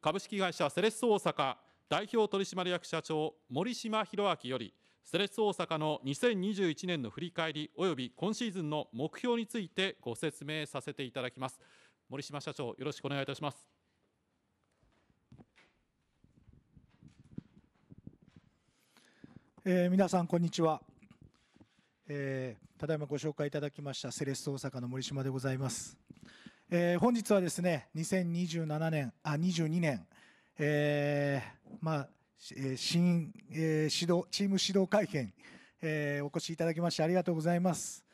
株式会社セレッソ大阪代表取締役社長森島博明よりセレッソ大阪の2021年の振り返り及び今シーズンの目標についてご説明させていただきます森島社長よろしくお願いいたしますえー、皆さんこんにちは、えー、ただいまご紹介いただきましたセレッソ大阪の森島でございますえー、本日はですね、2027年、あ、22年、えー、まあ、新、えー、指導、チーム指導会見、えー、お越しいただきましてありがとうございます。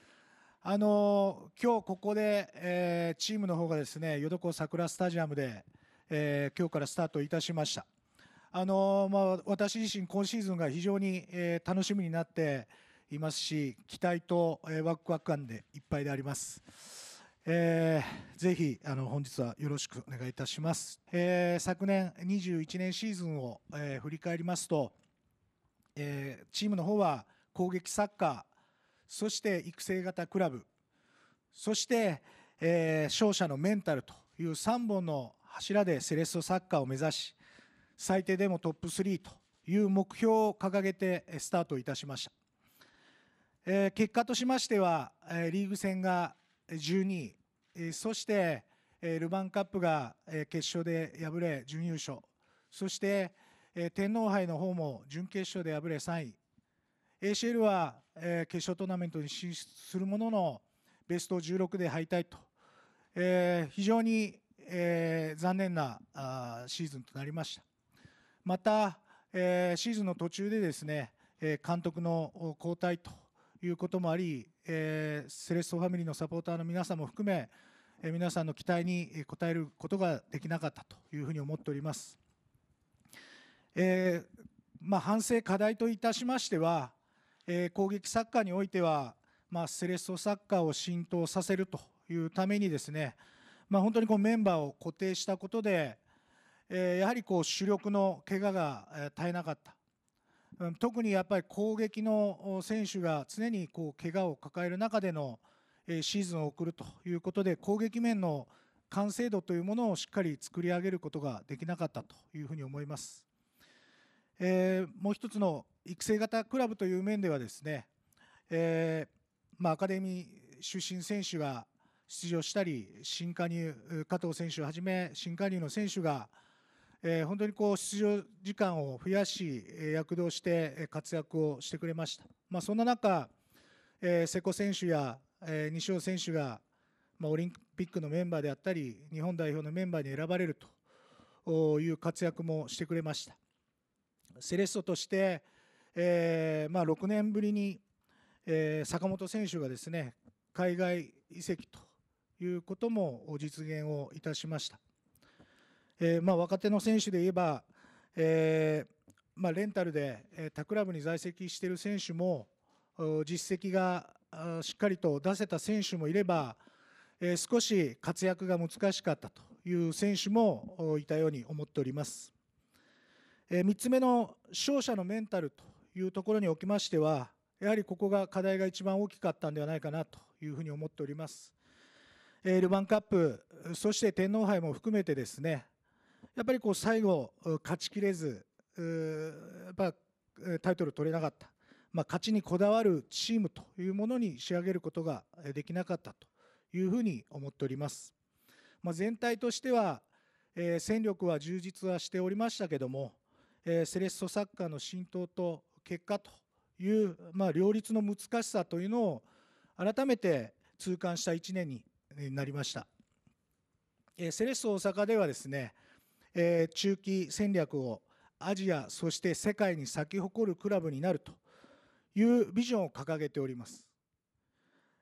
あのー、今日ここで、えー、チームの方がですね、淀子桜スタジアムで、えー、今日からスタートいたしました。あのー、まあ、私自身今シーズンが非常に、えー、楽しみになっていますし、期待と、えー、ワクワク感でいっぱいであります。えー、ぜひあの本日はよろしくお願いいたします、えー、昨年21年シーズンを、えー、振り返りますと、えー、チームの方は攻撃サッカーそして育成型クラブそして、えー、勝者のメンタルという3本の柱でセレッソサッカーを目指し最低でもトップ3という目標を掲げてスタートいたしました、えー、結果としましては、えー、リーグ戦が12位、そして、ルヴァンカップが決勝で敗れ準優勝、そして天皇杯の方も準決勝で敗れ3位、ACL は決勝トーナメントに進出するものの、ベスト16で敗退と、えー、非常に、えー、残念なあシーズンとなりました。また、えー、シーズンの途中でですね、え監督の交代ということもあり、えー、セレッソファミリーのサポーターの皆さんも含め、えー、皆さんの期待に応えることができなかったというふうに思っております。えーまあ、反省、課題といたしましては、えー、攻撃サッカーにおいては、まあ、セレッソサッカーを浸透させるというためにですね、まあ、本当にこうメンバーを固定したことで、えー、やはりこう主力の怪我が絶えなかった。特にやっぱり攻撃の選手が常にこう怪我を抱える中でのシーズンを送るということで攻撃面の完成度というものをしっかり作り上げることができなかったというふうに思います。えー、もう一つの育成型クラブという面ではですね、えー、まあ、アカデミー出身選手が出場したり新加入加藤選手をはじめ新加入の選手がえ本当にこう出場時間を増やし、え躍動して活躍をしてくれました、まあ、そんな中、え瀬古選手や、え西尾選手が、まオリンピックのメンバーであったり日本代表のメンバーに選ばれるという活躍もしてくれましたセレッソとして、えー、まあ、6年ぶりに、えー、坂本選手がですね海外移籍ということも実現をいたしました、えー、まあ、若手の選手で言えば、えー、まあ、レンタルで、え他クラブに在籍している選手も実績がしっかりと出せた選手もいれば、え少し活躍が難しかったという選手もいたように思っております。え3つ目の勝者のメンタルというところにおきましてはやはりここが課題が一番大きかったんではないかなというふうに思っております。えルヴァンカップそして天皇杯も含めてですねやっぱりこう最後、勝ちきれず、やっぱタイトル取れなかった、まあ、勝ちにこだわるチームというものに仕上げることができなかったというふうに思っております。まあ、全体としては、えー、戦力は充実はしておりましたけども、えー、セレッソサッカーの浸透と結果という、まあ、両立の難しさというのを改めて痛感した1年になりました。えー、セレッソ大阪ではですねえー、中期戦略をアジアそして世界に咲き誇るクラブになるというビジョンを掲げております。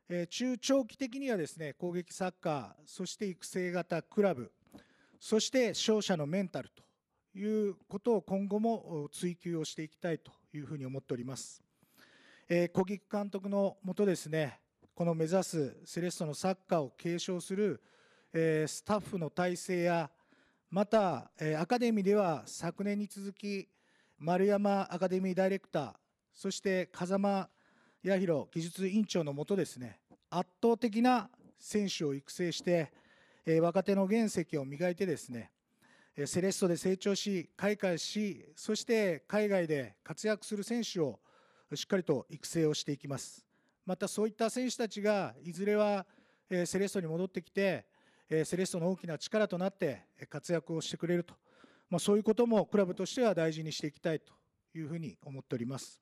えー、中長期的にはですね攻撃サッカーそして育成型クラブそして勝者のメンタルということを今後も追求をしていきたいというふうに思っております。えー、小菊監督のもとですねこの目指すセレッソのサッカーを継承する、えー、スタッフの体制やまた、えアカデミーでは昨年に続き、丸山アカデミーダイレクター、そして風間彌弘技術委員長のもとですね、圧倒的な選手を育成して、え若手の原石を磨いてですね、えセレッソで成長し、開花し、そして海外で活躍する選手をしっかりと育成をしていきます。またそういった選手たちが、いずれは、えセレッソに戻ってきて、えセレッソの大きな力となって活躍をしてくれると、まあ、そういうこともクラブとしては大事にしていきたいというふうに思っております。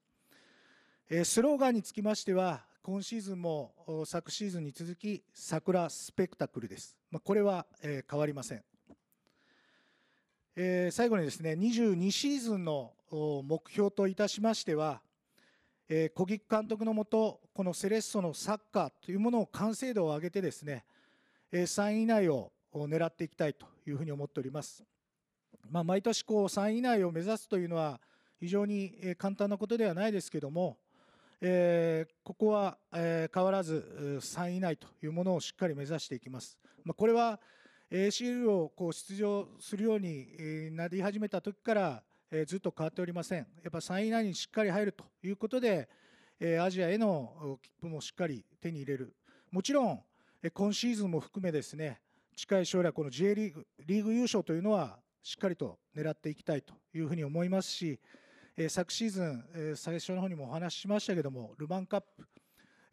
えスローガンにつきましては、今シーズンも昨シーズンに続き、桜スペクタクルです。まあ、これは、え変わりません。え最後にですね、22シーズンの目標といたしましては、えー、小木監督のもと、このセレッソのサッカーというものを完成度を上げてですね、3位以内を狙っていきたいというふうに思っております。まあ、毎年こう3位以内を目指すというのは非常に簡単なことではないですけども、えー、ここは、え変わらず3位以内というものをしっかり目指していきます。まあ、これは ACL をこう出場するようになり始めた時から、えずっと変わっておりません。やっぱ3位以内にしっかり入るということで、えアジアへの切符もしっかり手に入れる。もちろん今シーズンも含めですね近い将来この J リーグリーグ優勝というのはしっかりと狙っていきたいというふうに思いますし、え昨シーズン、え最初の方にもお話ししましたけどもルヴァンカップ、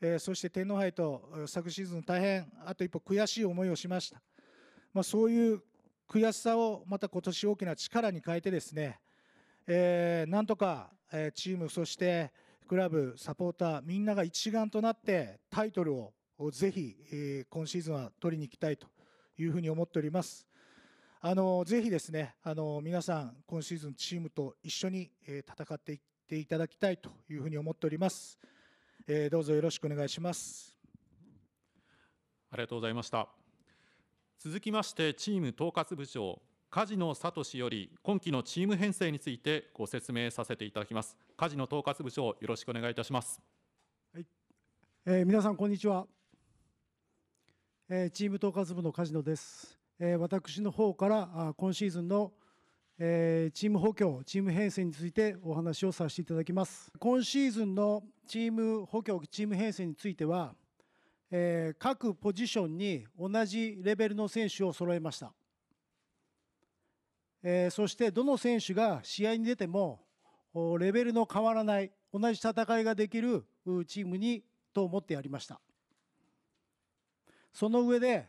えそして天皇杯と昨シーズン大変あと一歩悔しい思いをしました、まあ、そういう悔しさをまた今年大きな力に変えてですね、えなんとか、えチームそしてクラブサポーターみんなが一丸となってタイトルををぜひ、えー、今シーズンは取りに行きたいというふうに思っております。あのぜひですねあの皆さん今シーズンチームと一緒に、えー、戦っていっていただきたいというふうに思っております、えー、どうぞよろしくお願いしますありがとうございました続きましてチーム統括部長カジノ梶野聡より今期のチーム編成についてご説明させていただきますカジノ統括部長よろしくお願いいたしますはい、えー、皆さんこんにちはえチーム統括部の梶野です。え私の方から今シーズンのえチーム補強、チーム編成についてお話をさせていただきます。今シーズンのチーム補強、チーム編成については、え各ポジションに同じレベルの選手を揃えました。えそしてどの選手が試合に出てもレベルの変わらない同じ戦いができるチームにと思ってやりましたその上で、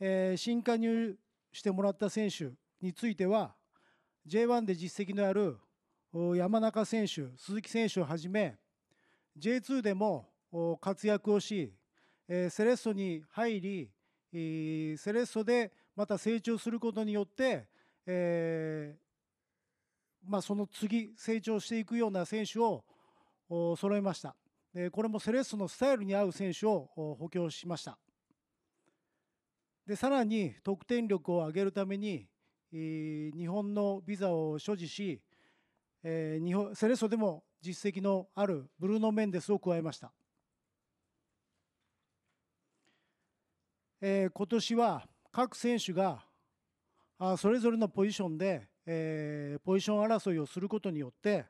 えー、新加入してもらった選手については J1 で実績のある山中選手鈴木選手をはじめ J2 でも活躍をし、えー、セレッソに入り、えー、セレッソでまた成長することによって、えー、まあ、その次成長していくような選手を揃えました。これもセレッソのスタイルに合う選手を補強しました。でさらに得点力を上げるために日本のビザを所持し、え日本セレッソでも実績のあるブルーノ・メンデスを加えました、えー、今年は各選手があそれぞれのポジションで、えー、ポジション争いをすることによって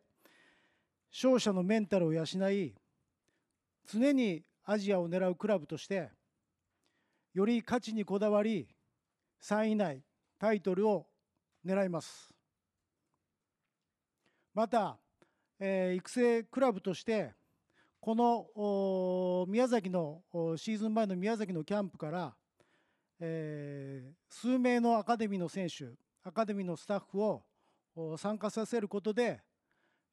勝者のメンタルを養い常にアジアを狙うクラブとしてより価値にこだわり3位以内タイトルを狙いますまた、え育成クラブとしてこの宮崎のシーズン前の宮崎のキャンプから、え数名のアカデミーの選手アカデミーのスタッフを参加させることで、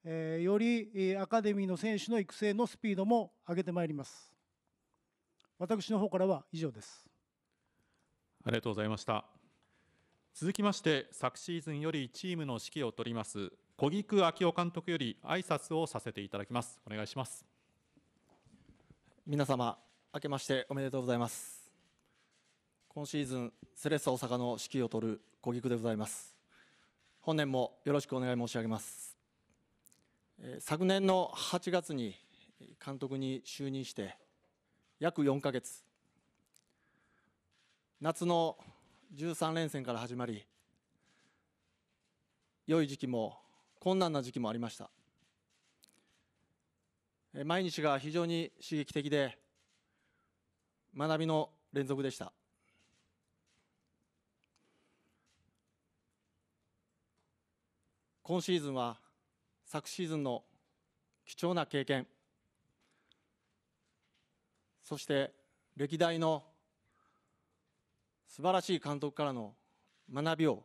えよりアカデミーの選手の育成のスピードも上げてまいります私の方からは以上ですありがとうございました。続きまして、昨シーズンよりチームの指揮を執ります、小木久昭夫監督より挨拶をさせていただきます。お願いします。皆様、明けましておめでとうございます。今シーズン、セレッソ大阪の指揮を執る小木久でございます。本年もよろしくお願い申し上げます。昨年の8月に監督に就任して、約4ヶ月、夏の13連戦から始まり良い時期も困難な時期もありました毎日が非常に刺激的で学びの連続でした今シーズンは昨シーズンの貴重な経験そして歴代の素晴らしい監督からの学びを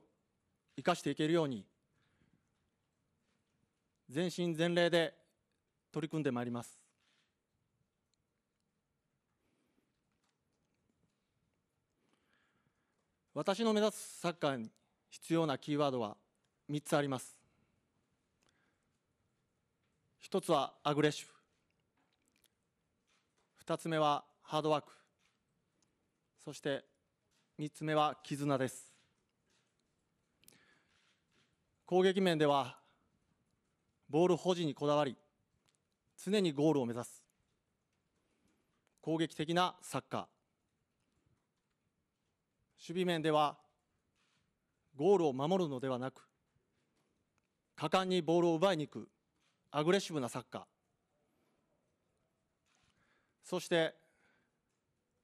生かしていけるように、全身全霊で取り組んでまいります。私の目指すサッカーに必要なキーワードは3つあります。1つはアグレッシブ。2つ目はハードワーク。そして3つ目は絆です攻撃面ではボール保持にこだわり常にゴールを目指す攻撃的なサッカー守備面ではゴールを守るのではなく果敢にボールを奪いに行くアグレッシブなサッカーそして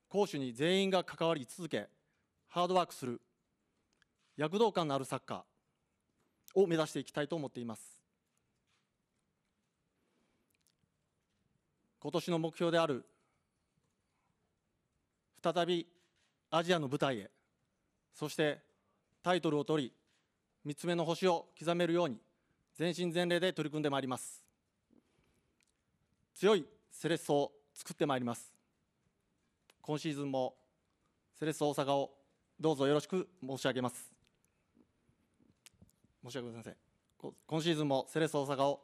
攻守に全員が関わり続けハードワークする躍動感のあるサッカーを目指していきたいと思っています今年の目標である再びアジアの舞台へそしてタイトルを取り3つ目の星を刻めるように全身全霊で取り組んでまいります強いセレッソを作ってまいります今シーズンもセレッソ大阪をどうぞよろしく申し上げます。申し訳ございません。今シーズンもセレッソ大阪を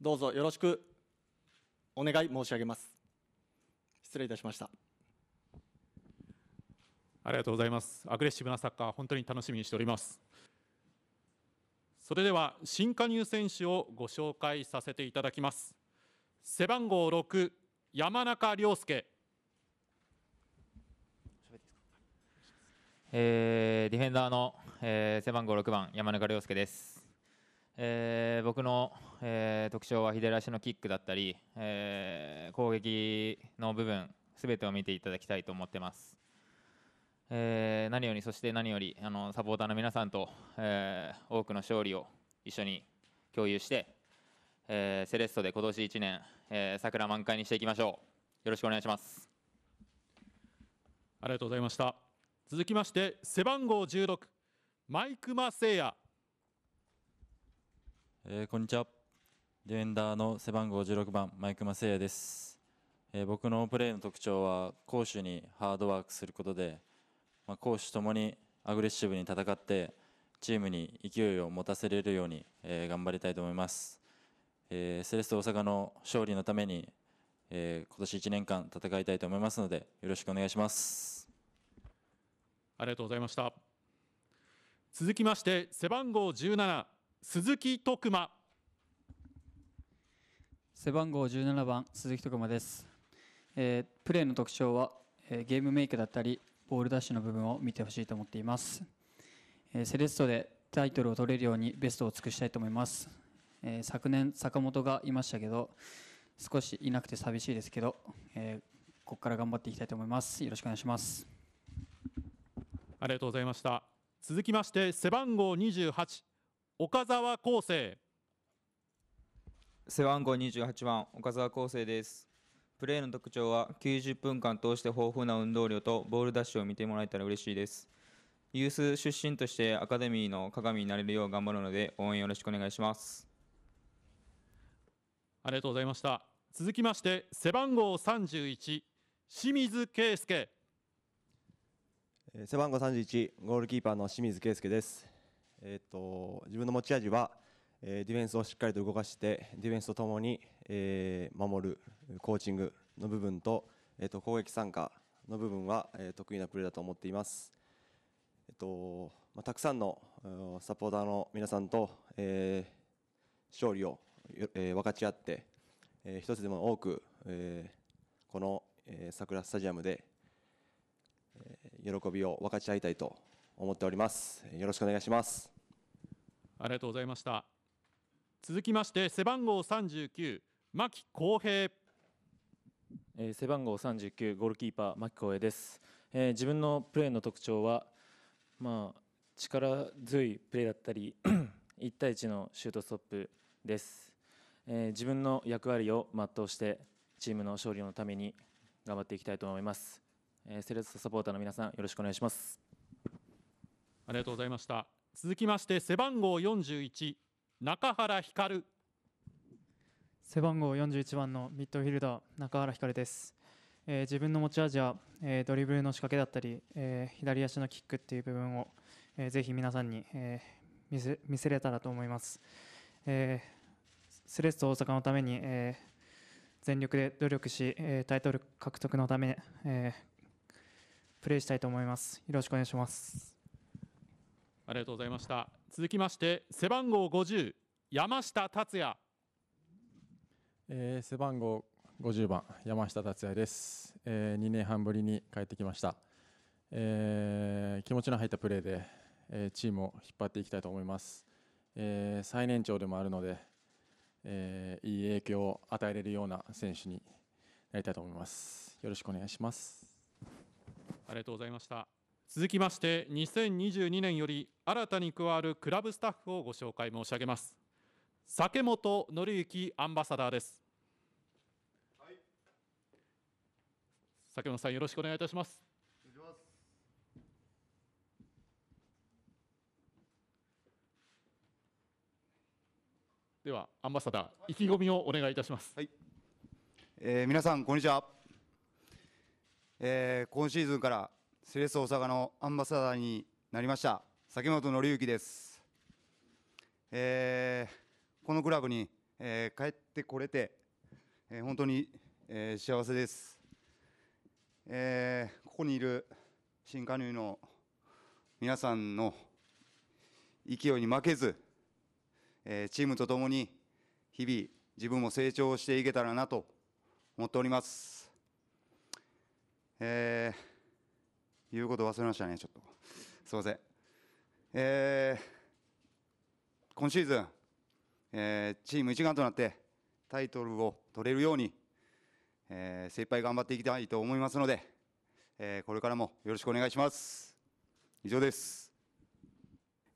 どうぞよろしくお願い申し上げます。失礼いたしました。ありがとうございます。アグレッシブなサッカー、本当に楽しみにしております。それでは新加入選手をご紹介させていただきます。背番号6、山中亮介。えー、ディフェンダーの、えー、背番号6番山中亮介です、えー、僕の、えー、特徴は左足のキックだったり、えー、攻撃の部分すべてを見ていただきたいと思ってます、えー、何よりそして何よりあのサポーターの皆さんと、えー、多くの勝利を一緒に共有して、えー、セレッソで今年1年、えー、桜満開にしていきましょうよろしくお願いしますありがとうございました続きまして背番号16マイクマ聖也、えー、こんにちはディフェンダーの背番号16番マイクマ聖也です、えー、僕のプレーの特徴は攻守にハードワークすることで、まあ、攻守ともにアグレッシブに戦ってチームに勢いを持たせれるように、えー、頑張りたいと思います、えー、セレスト大阪の勝利のためにえー、今年1年間戦いたいと思いますのでよろしくお願いします。ありがとうございました。続きまして、背番号17、鈴木徳馬。背番号17番、鈴木徳馬です。えー、プレーの特徴は、えー、ゲームメイクだったり、ボールダッシュの部分を見てほしいと思っています。えー、セレッソでタイトルを取れるようにベストを尽くしたいと思います。えー、昨年、坂本がいましたけど、少しいなくて寂しいですけど、えー、ここから頑張っていきたいと思います。よろしくお願いします。ありがとうございました。続きまして、背番号28、岡澤康生。背番号28番、岡澤康生です。プレーの特徴は、90分間通して豊富な運動量とボールダッシュを見てもらえたら嬉しいです。ユース出身としてアカデミーの鏡になれるよう頑張るので、応援よろしくお願いします。ありがとうございました。続きまして、背番号31、清水圭介。背番号三十一ゴールキーパーの清水圭介です。えーと、自分の持ち味は、えー、ディフェンスをしっかりと動かして、ディフェンスとともに、えー、守る、コーチングの部分と、えーと、攻撃参加の部分は、えー、得意なプレーだと思っています。えーとまあ、たくさんのサポーターの皆さんと、えー、勝利を、えー、分かち合って、えー、一つでも多く、えー、この、えー、桜スタジアムで喜びを分かち合いたいと思っております。よろしくお願いします。ありがとうございました。続きまして背番号39牧光平、えー、背番号39ゴールキーパー牧光平です、えー、自分のプレーの特徴はまあ力強いプレーだったり1 対1のシュートストップです、えー、自分の役割を全うしてチームの勝利のために頑張っていきたいと思いますえー、セレッソサポーターの皆さんよろしくお願いしますありがとうございました続きまして背番号41中原光背番号41番のミッドフィルダー中原光です、えー、自分の持ち味は、えー、ドリブルの仕掛けだったり、えー、左足のキックっていう部分を、えー、ぜひ皆さんに、えー、見せ見せれたらと思います、えー、セレッソ大阪のために、えー、全力で努力し、えー、タイトル獲得のため、えー、プレーしたいと思います。よろしくお願いします。ありがとうございました。続きまして背番号50山下達也、えー、背番号50番山下達也です、えー、2年半ぶりに帰ってきました、えー、気持ちの入ったプレーで、えー、チームを引っ張っていきたいと思います、えー、最年長でもあるので、えー、いい影響を与えれるような選手になりたいと思いますよろしくお願いしますありがとうございました続きまして2022年より新たに加わるクラブスタッフをご紹介申し上げます酒本則之アンバサダーです、はい、酒本さんよろしくお願いいたしますではアンバサダー、意気込みをお願いいたします、はい、えー、皆さんこんにちはえー、今シーズンからセレッソ大阪のアンバサダーになりました崎本紀之です、えー、このクラブに、えー、帰ってこれて、えー、本当に、えー、幸せです、えー、ここにいる新加入の皆さんの勢いに負けず、えー、チームとともに日々自分も成長していけたらなと思っておりますえー、言うこと忘れましたね、ちょっと。すいません。えー、今シーズン、えー、チーム一丸となってタイトルを取れるように、えー、精一杯頑張っていきたいと思いますので、えー、これからもよろしくお願いします。以上です。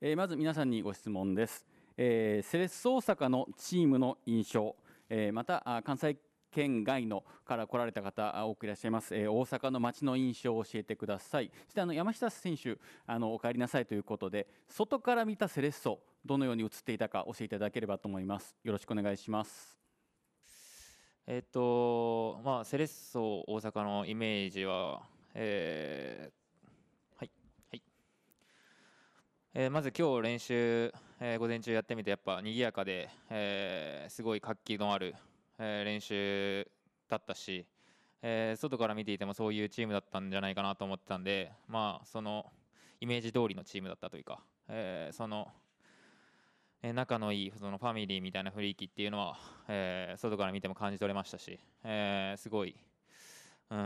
えー、まず皆さんにご質問です。えー、セレッソ大阪のチームの印象、えー、また関西県外のから来られた方多くいらっしゃいます、えー、大阪の街の印象を教えてくださいそしてあの山下選手あのお帰りなさいということで外から見たセレッソどのように映っていたか教えていただければと思いますよろしくお願いしますえっとまあセレッソ大阪のイメージは、えー、えまず今日練習、えー、午前中やってみてやっぱ賑やかで、えー、すごい活気のある、え練習だったし、えー、外から見ていてもそういうチームだったんじゃないかなと思ってたんで、まあ、そのイメージ通りのチームだったというか、えー、その、えー、仲のいいそのファミリーみたいな雰囲気っていうのは、えー、外から見ても感じ取れましたし、えー、すごい、うん、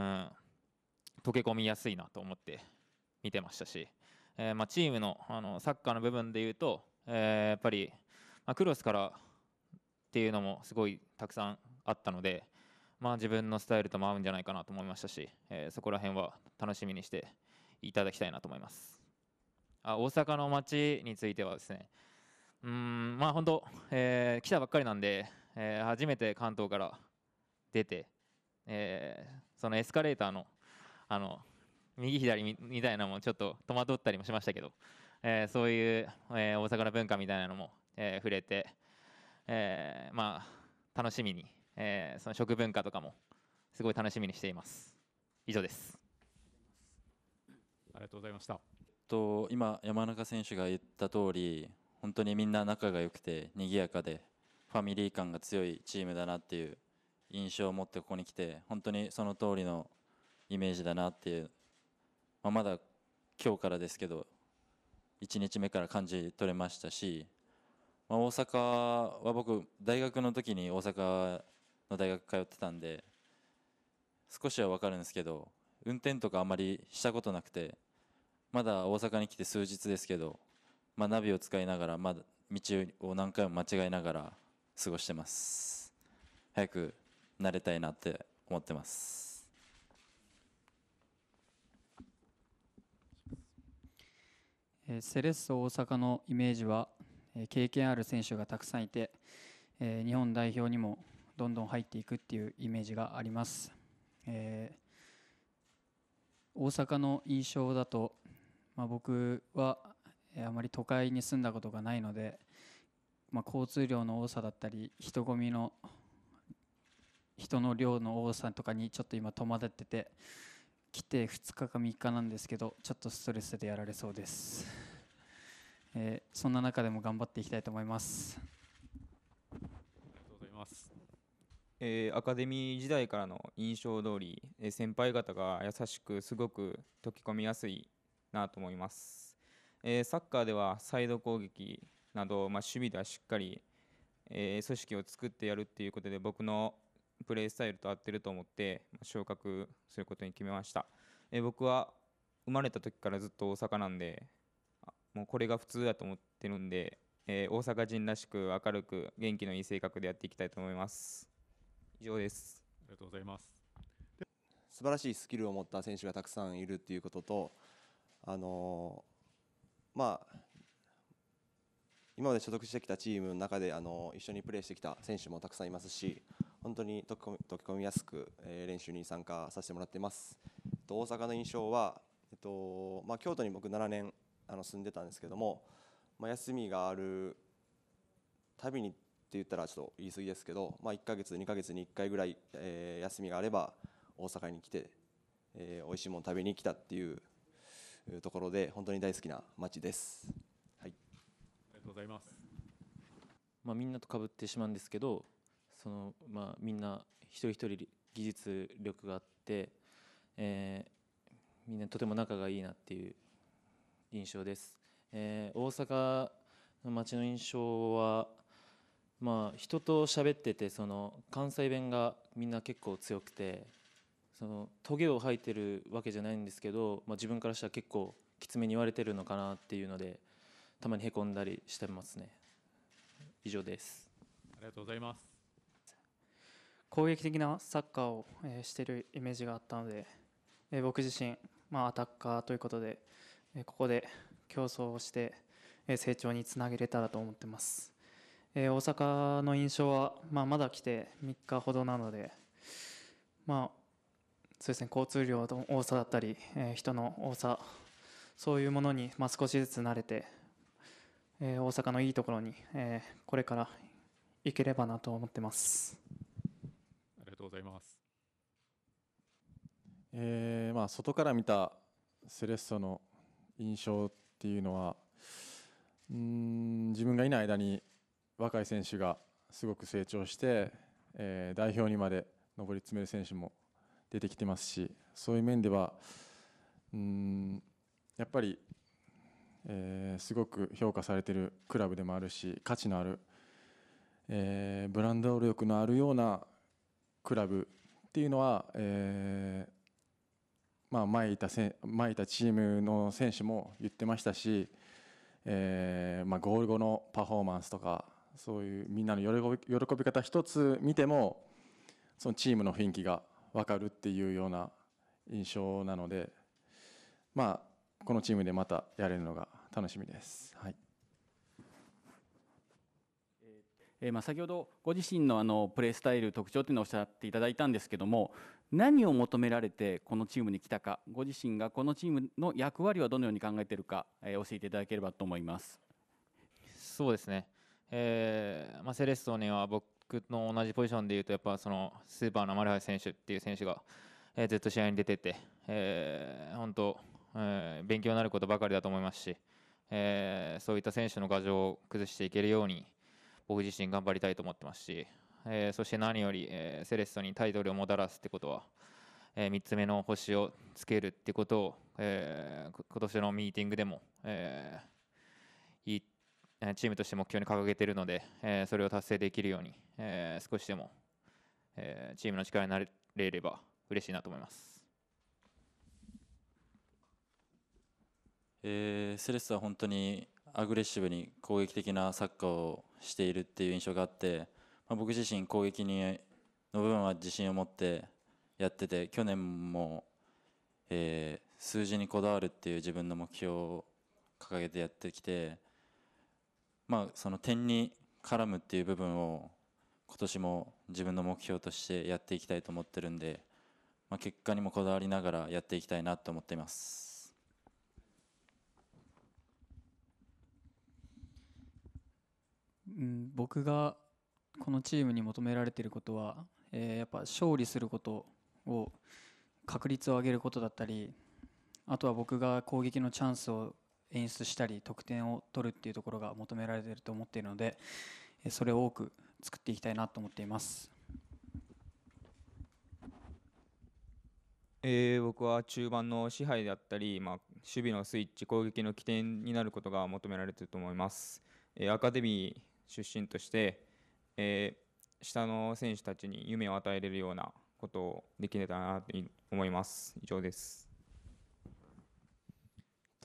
溶け込みやすいなと思って見てましたし、えーまあ、チームのあのサッカーの部分でいうと、えー、やっぱり、まあ、クロスからっていうのもすごいたくさんあったので、まあ、自分のスタイルとも合うんじゃないかなと思いましたし、えー、そこら辺は楽しみにしていただきたいなと思いますあ大阪の街についてはですねうんまあ本当、えー、来たばっかりなんで、えー、初めて関東から出て、えー、そのエスカレーターのあの右左みたいなのもちょっと戸惑ったりもしましたけど、えー、そういう、えー、大阪の文化みたいなのも、えー、触れて、えー、まあ楽しみに、えー、その食文化とかもすごい楽しみにしています以上ですありがとうございましたと今山中選手が言った通り本当にみんな仲が良くて賑やかでファミリー感が強いチームだなっていう印象を持ってここに来て本当にその通りのイメージだなっていう、まあ、まだ今日からですけど1日目から感じ取れましたしまあ、大阪は僕大学の時に大阪の大学通ってたんで少しは分かるんですけど運転とかあんまりしたことなくてまだ大阪に来て数日ですけど、まあ、ナビを使いながら、まあ、道を何回も間違いながら過ごしてます早く慣れたいなって思ってますえセレッソ大阪のイメージは経験ある選手がたくさんいて、え日本代表にもどんどん入っていくっていうイメージがあります、えー、大阪の印象だと、まあ、僕はあまり都会に住んだことがないので、まあ、交通量の多さだったり人混みの人の量の多さとかにちょっと今戸惑ってて来て2日か3日なんですけどちょっとストレスでやられそうです。えー、そんな中でも頑張っていきたいと思います。ありがとうございます。えー、アカデミー時代からの印象通り、えー、先輩方が優しくすごく溶き込みやすいなと思います。えー、サッカーではサイド攻撃など、まあ、守備ではしっかり、えー、組織を作ってやるっていうことで僕のプレースタイルと合ってると思って、まあ、昇格することに決めました、えー、僕は生まれた時からずっと大阪なんでもうこれが普通だと思ってるんで、えー、大阪人らしく明るく元気のいい性格でやっていきたいと思います以上ですありがとうございます素晴らしいスキルを持った選手がたくさんいるっていうこととあのー、まあ今まで所属してきたチームの中であの一緒にプレーしてきた選手もたくさんいますし本当に溶け込みやすく、えー、練習に参加させてもらってます、えっと、大阪の印象は、えっとまあ、京都に僕7年あの住んでたんですけども、まあ、休みがあるたびにって言ったらちょっと言い過ぎですけど、まあ、1か月2か月に1回ぐらい、えー、休みがあれば大阪に来て、えー、美味しいもの食べに来たっていうところで本当に大好きな街です、はい、ありがとうございます、まあ、みんなとかぶってしまうんですけどその、まあ、みんな一人一人技術力があって、えー、みんなとても仲がいいなっていう印象です、えー、大阪の街の印象はまあ人と喋っててその関西弁がみんな結構強くてそのトゲを吐いてるわけじゃないんですけど、まあ、自分からしたら結構きつめに言われてるのかなっていうのでたまにへこんだりしてますね以上ですありがとうございます攻撃的なサッカーを、えー、してるイメージがあったので、えー、僕自身、まあ、アタッカーということで、ここで競争をして成長につなげれたらと思ってます。え大阪の印象は、まあ、まだ来て3日ほどなので、まあ、そうですね、交通量の多さだったり、え人の多さ、そういうものに、まあ、少しずつ慣れて、え大阪のいいところに、えこれから行ければなと思ってます。ありがとうございます。えー、まあ、外から見たセレッソの印象っていうのはうん自分がいない間に若い選手がすごく成長して、えー、代表にまで上り詰める選手も出てきてますしそういう面ではうんやっぱり、えー、すごく評価されてるクラブでもあるし価値のある、えー、ブランド力のあるようなクラブっていうのは、えまあ、前いたせ前いたチームの選手も言ってましたし、えーまあ、ゴール後のパフォーマンスとかそういうみんなの喜び喜び方一つ見てもそのチームの雰囲気が分かるっていうような印象なので、まあ、このチームでまたやれるのが楽しみです。はいえまあ、先ほどご自身のあのプレースタイル特徴というのをおっしゃっていただいたんですけども、何を求められてこのチームに来たかご自身がこのチームの役割はどのように考えているか、えー、教えていただければと思いますそうですね、えーまあ、セレッソには僕の同じポジションでいうとやっぱそのスーパーの丸橋選手っていう選手が、えー、ずっと試合に出てて、えー、本当、えー、勉強になることばかりだと思いますし、えー、そういった選手の牙城を崩していけるように僕自身頑張りたいと思ってますし、えー、そして何より、えー、セレッソにタイトルをもたらすってことは、えー、3つ目の星をつけるってことを、えー、今年のミーティングでも、えー、いいチームとして目標に掲げているので、えー、それを達成できるように、えー、少しでも、えー、チームの力になれれば嬉しいなと思います。えー、セレッソは本当にアグレッシブに攻撃的なサッカーをしているっていう印象があって、僕自身攻撃にの部分は自信を持ってやってて去年も、えー、数字にこだわるっていう自分の目標を掲げてやってきて、まあ、その点に絡むっていう部分を今年も自分の目標としてやっていきたいと思ってるんで、まあ、結果にもこだわりながらやっていきたいなと思っています。うん、僕がこのチームに求められていることは、えー、やっぱ勝利することを確率を上げることだったりあとは僕が攻撃のチャンスを演出したり得点を取るっていうところが求められていると思っているのでそれを多く作っていきたいなと思っています。えー、僕は中盤の支配であったり、まあ、守備のスイッチ攻撃の起点になることが求められていると思います、えー、アカデミー出身として、えー、下の選手たちに夢を与えれるようなことをできれたなと思います。以上です。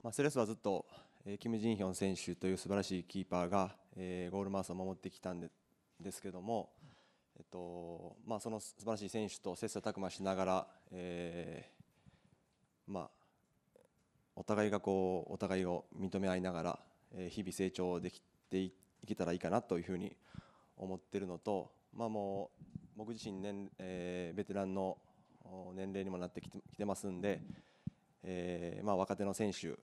まあ、セレスはずっと、えー、キム・ジンヒョン選手という素晴らしいキーパーが、えー、ゴールマウスを守ってきたんでですけども、えっとまあ、その素晴らしい選手と切磋琢磨しながら、えーまあ、お互いがこうお互いを認め合いながら、えー、日々成長できていけたらいいかなというふうに思ってるのと、まあ、もう僕自身年、えー、ベテランの年齢にもなってきてきてますんで、えーまあ、若手の選手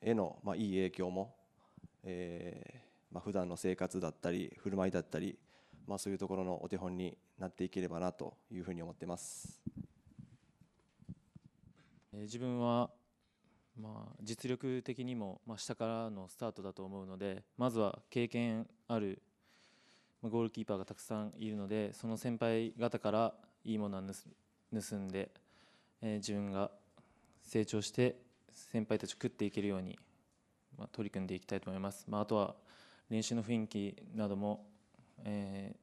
への、まあ、いい影響も、えーまあ普段の生活だったり振る舞いだったり、まあ、そういうところのお手本になっていければなというふうに思ってます。えー、自分はまあ、実力的にも、まあ、下からのスタートだと思うのでまずは経験あるゴールキーパーがたくさんいるのでその先輩方からいいものは盗んで、えー、自分が成長して先輩たち食っていけるように、まあ、取り組んでいきたいと思います、まあ、あとは練習の雰囲気なども、え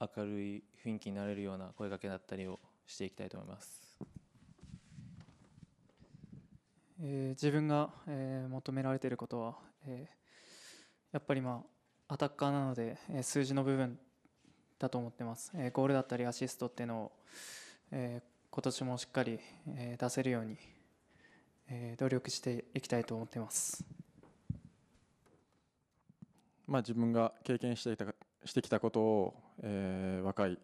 ー、明るい雰囲気になれるような声かけだったりをしていきたいと思います、えー、自分が、えー、求められていることは、えー、やっぱりまあアタッカーなので、数字の部分だと思ってます、えゴールだったりアシストっていうのを、え今年もしっかり、え出せるように、え努力していきたいと思ってます、まあ、自分が経験していたしてきたことを、えー、若い、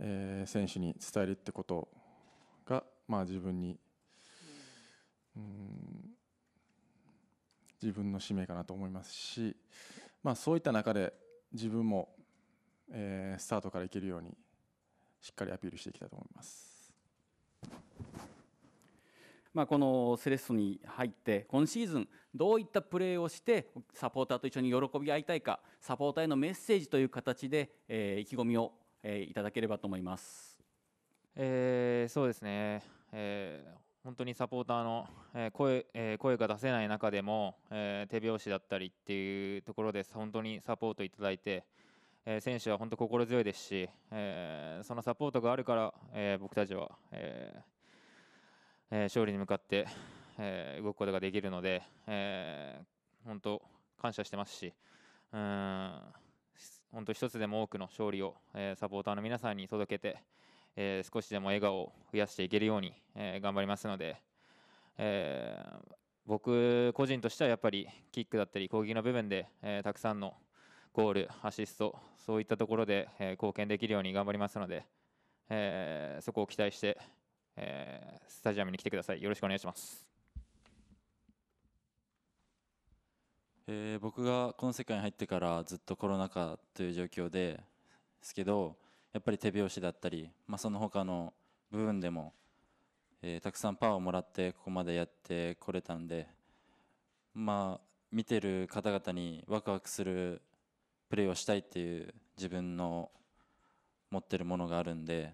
えー、選手に伝えるってことが、まあ、自分に、うん、自分の使命かなと思いますし、まあ、そういった中で自分も、えー、スタートからいけるようにしっかりアピールしていきたいと思います。まあ、このセレッソに入って今シーズンどういったプレーをしてサポーターと一緒に喜び合いたいかサポーターへのメッセージという形で、えー、意気込みを、えー、いただければと思います。えー、そうですね、えー、本当にサポーターの、え声え声が出せない中でも、え手拍子だったりっていうところで本当にサポートいただいて、え選手は本当心強いですし、えそのサポートがあるから、え僕たちは、え勝利に向かって、え動くことができるので、え本当感謝してますしうん本当1つでも多くの勝利を、えサポーターの皆さんに届けて、えー、少しでも笑顔を増やしていけるように、えー、頑張りますので、えー、僕個人としてはやっぱりキックだったり攻撃の部分で、えたくさんのゴール、アシストそういったところで、え貢献できるように頑張りますので、えそこを期待して、えスタジアムに来てください。よろしくお願いします。えー、僕がこの世界に入ってからずっとコロナ禍という状況ですけど、やっぱり手拍子だったり、まあ、その他の部分でも、えー、たくさんパワーをもらってここまでやってこれたんで、まあ、見てる方々にワクワクするプレーをしたいっていう自分の持ってるものがあるんで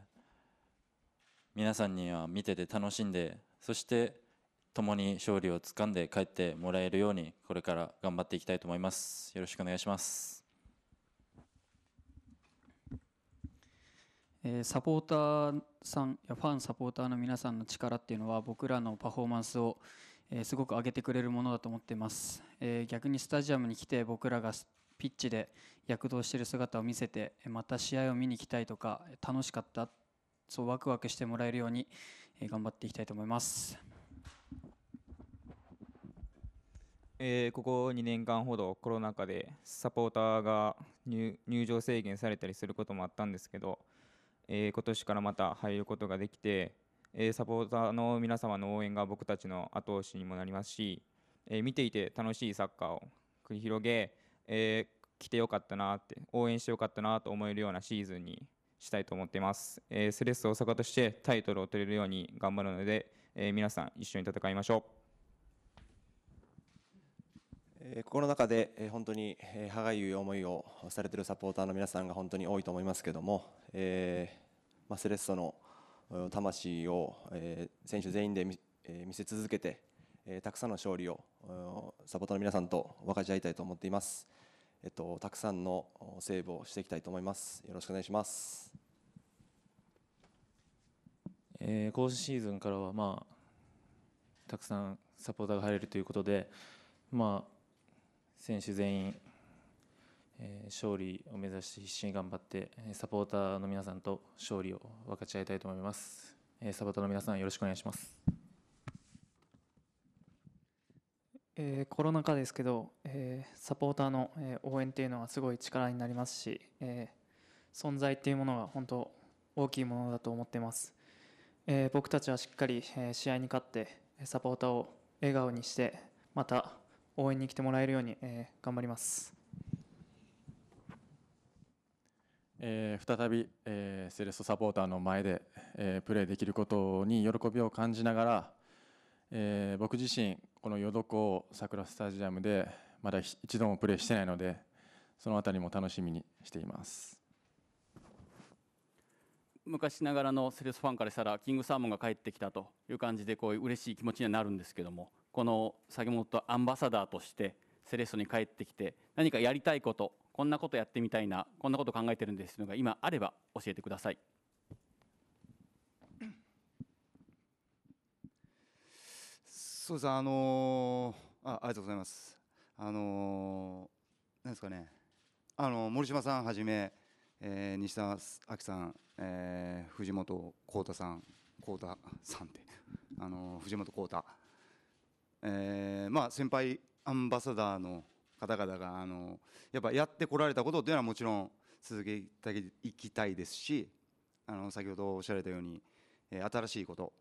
皆さんには見てて楽しんでそして共に勝利をつかんで帰ってもらえるようにこれから頑張っていきたいと思いますよろしくお願いしますえー、サポーターさんやファンサポーターの皆さんの力っていうのは僕らのパフォーマンスを、えー、すごく上げてくれるものだと思ってます、えー、逆にスタジアムに来て僕らがピッチで躍動している姿を見せてまた試合を見に行きたいとか楽しかったそうワクワクしてもらえるように、え頑張っていきたいと思います、えここ2年間ほどコロナ禍でサポーターが入場制限されたりすることもあったんですけどえー、今年からまた入ることができて、えー、サポーターの皆様の応援が僕たちの後押しにもなりますし、えー、見ていて楽しいサッカーを繰り広げ、えー、来てよかったなって応援してよかったなと思えるようなシーズンにしたいと思っています、えー、セレッソ大阪としてタイトルを取れるように頑張るので、えー、皆さん一緒に戦いましょう心の中で本当に歯がゆい思いをされているサポーターの皆さんが本当に多いと思いますけれども、えー、セレッソの魂を選手全員で見せ続けて、たくさんの勝利をサポーターの皆さんと分かち合いたいと思っています。えっと、たくさんのセーブをしていきたいと思います。よろしくお願いします。えー、今シーズンからは、まあ、たくさんサポーターが入れるということで、まあ、選手全員、え勝利を目指して必死に頑張って、サポーターの皆さんと勝利を分かち合いたいと思います。えサポーターの皆さん、よろしくお願いします。えー、コロナ禍ですけど、えー、サポーターの、応援っていうのはすごい力になりますし、え存在っていうものが本当大きいものだと思ってます、え僕たちはしっかり、試合に勝ってサポーターを笑顔にしてまた応援に来てもらえるように、えー、頑張ります。えー、再び、えー、セレッソサポーターの前で、えー、プレーできることに喜びを感じながら、えー、僕自身、この淀子桜スタジアムでまだ一度もプレーしてないので、そのあたりも楽しみにしています昔ながらのセレスファンからしたら、キングサーモンが帰ってきたという感じで、こういう嬉しい気持ちにはなるんですけども、この先ほどアンバサダーとしてセレッソに帰ってきて何かやりたいことこんなことやってみたいなこんなこと考えてるんですのが今あれば教えてください。そうですあのー、あありがとうございます。あのー、なんですかねあの森島さんはじめ、えー、西田亜紀さん、えー、藤本幸太さん幸太さんってあのー、藤本幸太えー、まあ、先輩アンバサダーの方々があのやっぱやってこられたことっていうのはもちろん続けていきたいですしあの先ほどおっしゃられたように、えー、新しいこと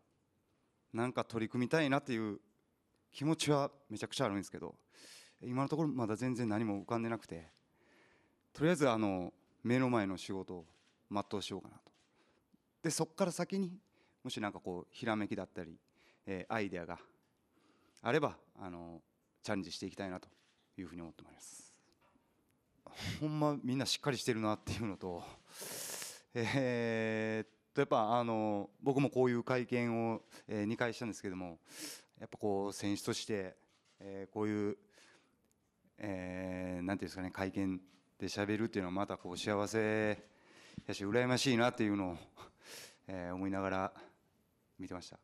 なんか取り組みたいなっていう気持ちはめちゃくちゃあるんですけど今のところまだ全然何も浮かんでなくてとりあえずあの目の前の仕事を全うしようかなとでそこから先にもし何かこうひらめきだったり、えー、アイデアがあればあのチャレンジしていきたいなというふうに思っておりますほんまみんなしっかりしてるなっていうのとえー、っとやっぱあの僕もこういう会見を、え2回したんですけどもやっぱこう選手として、えこういうえー、なんていうんですかね、会見で喋るっていうのは、またこう幸せやし、羨ましいなっていうのを、えー、思いながら見てました。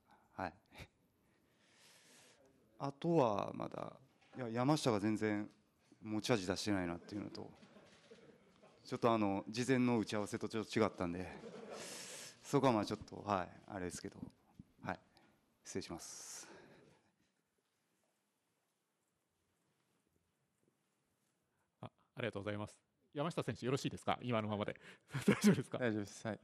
あとはまだいや山下が全然持ち味出してないなっていうのとちょっとあの事前の打ち合わせとちょっと違ったんでそこはまあちょっとはいあれですけどはい失礼します。あありがとうございます。山下選手よろしいですか今のままで 大丈夫ですか大丈夫ですはい